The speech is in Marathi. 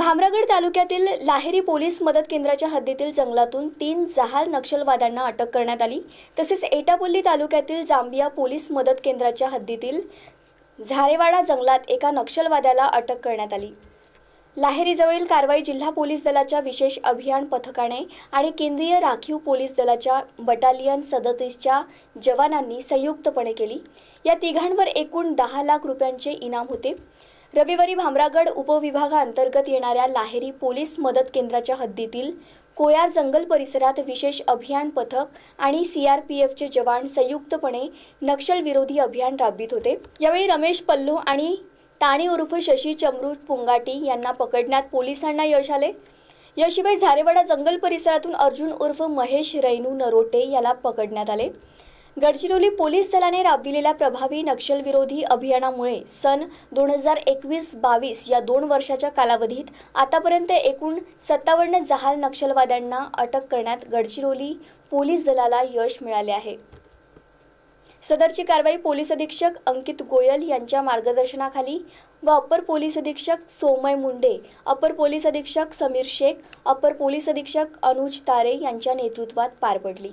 भामरागड तालुक्यातील लाहेरी पोलीस मदत केंद्राच्या हद्दीतील जंगलातून तीन जहाल नक्षलवाद्यांना अटक करण्यात आली तसेच एटापल्ली तालुक्यातील जांबिया पोलीस मदत केंद्राच्या हद्दीतील झारेवाडा जंगलात एका नक्षलवाद्याला अटक करण्यात आली लाहेरीजवळील कारवाई जिल्हा पोलीस दलाच्या विशेष अभियान पथकाने आणि केंद्रीय राखीव पोलीस दलाच्या बटालियन सदतीसच्या जवानांनी संयुक्तपणे केली या तिघांवर एकूण दहा लाख रुपयांचे इनाम होते रविवारी भामरागड उपविभागाअंतर्गत येणाऱ्या लाहेरी पोलीस मदत केंद्राच्या हद्दीतील कोयार जंगल परिसरात विशेष अभियान पथक आणि सी आर पी एफचे जवान संयुक्तपणे नक्षलविरोधी अभियान राबवित होते यावेळी रमेश पल्लू आणि ताणी उर्फ शशी चमरू पुंगाटी यांना पकडण्यात पोलिसांना यश आले याशिवाय झारेवाडा जंगल परिसरातून अर्जुन उर्फ महेश रैनू नरोटे याला पकडण्यात आले गडचिरोली पोलीस दलाने राबविलेल्या प्रभावी नक्षलविरोधी अभियानामुळे सन दोन हजार एकवीस बावीस या दोन वर्षाच्या कालावधीत आतापर्यंत एकूण सत्तावन्न जहाल नक्षलवाद्यांना अटक करण्यात गडचिरोली पोलीस दलाला यश मिळाले आहे सदरची कारवाई पोलीस अधीक्षक अंकित गोयल यांच्या मार्गदर्शनाखाली व अपर पोलीस अधीक्षक सोमय मुंडे अपर पोलीस अधीक्षक समीर शेख अपर पोलीस अधीक्षक अनुज तारे यांच्या नेतृत्वात पार पडली